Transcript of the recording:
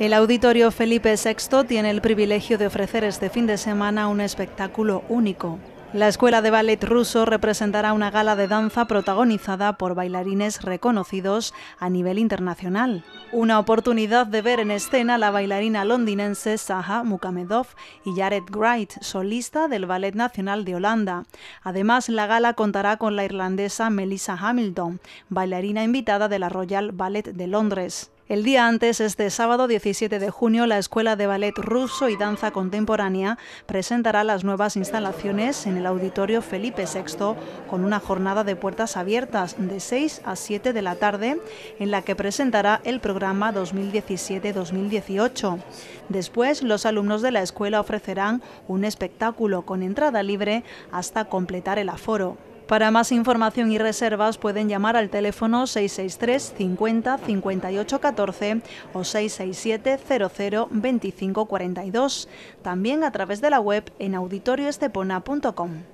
El Auditorio Felipe VI tiene el privilegio de ofrecer este fin de semana un espectáculo único. La Escuela de Ballet Ruso representará una gala de danza protagonizada por bailarines reconocidos a nivel internacional. Una oportunidad de ver en escena la bailarina londinense Saha Mukamedov y Jared Wright, solista del Ballet Nacional de Holanda. Además, la gala contará con la irlandesa Melissa Hamilton, bailarina invitada de la Royal Ballet de Londres. El día antes, este sábado 17 de junio, la Escuela de Ballet Ruso y Danza Contemporánea presentará las nuevas instalaciones en el Auditorio Felipe VI con una jornada de puertas abiertas de 6 a 7 de la tarde en la que presentará el programa 2017-2018. Después, los alumnos de la escuela ofrecerán un espectáculo con entrada libre hasta completar el aforo. Para más información y reservas pueden llamar al teléfono 663 50 58 14 o 667 00 25 42, también a través de la web en auditorioestepona.com.